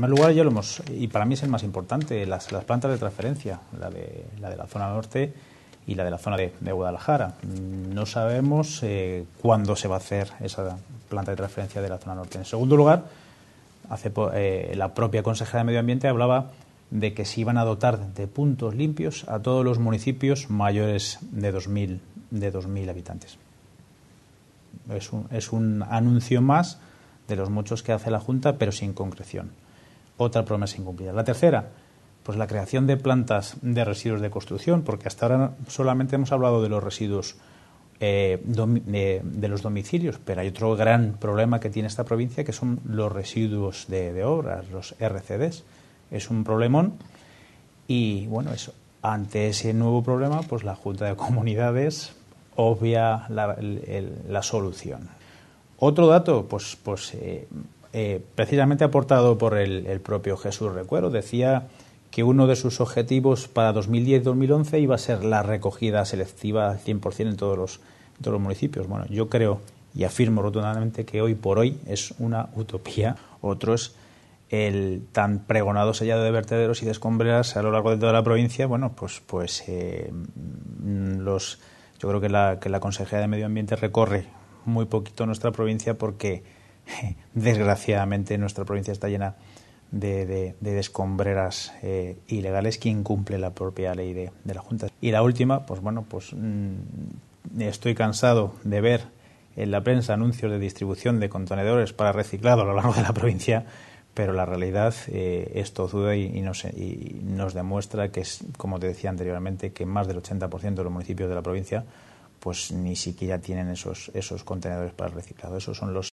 En primer lugar, ya lo hemos, y para mí es el más importante, las, plantas de transferencia, la de, la de, la zona norte y la de la zona de, Guadalajara. Mm, no sabemos eh, cuándo se va a hacer esa planta de transferencia de la zona norte. En segundo lugar, hace, eh, la propia consejera de Medio Ambiente hablaba de que se iban a dotar de puntos limpios a todos los municipios mayores de 2.000, de habitantes. es un anuncio más de los muchos que hace la Junta, pero sin concreción otra promesa incumplida. La tercera, pues la creación de plantas de residuos de construcción, porque hasta ahora solamente hemos hablado de los residuos eh, de, los domicilios, pero hay otro gran problema que tiene esta provincia que son los residuos de, obras, los RCDs. Es un problemón y bueno, eso. Ante ese nuevo problema, pues la Junta de Comunidades obvia la, solución. Otro dato, pues, pues eh, eh, precisamente aportado por el, propio Jesús Recuero, decía que uno de sus objetivos para 2010-2011 iba a ser la recogida selectiva al 100% en todos, los, todos los municipios. Bueno, yo creo y afirmo rotundamente que hoy por hoy es una utopía. Otro es el tan pregonado sellado de vertederos y de escombreras a lo largo de toda la provincia. Bueno, pues, pues eh, los, yo creo que la, que la Consejería de Medio Ambiente recorre muy poquito nuestra provincia porque desgraciadamente nuestra provincia está llena de, descombreras eh, ilegales que incumple la propia ley de, la Junta. Y la última, pues bueno, pues mm, estoy cansado de ver en la prensa anuncios de distribución de contenedores para reciclado a lo largo de la provincia, pero la realidad eh, esto duda y, nos, demuestra que, es, como te decía anteriormente, que más del 80% de los municipios de la provincia pues ni siquiera tienen esos, esos contenedores para reciclado. Esos son los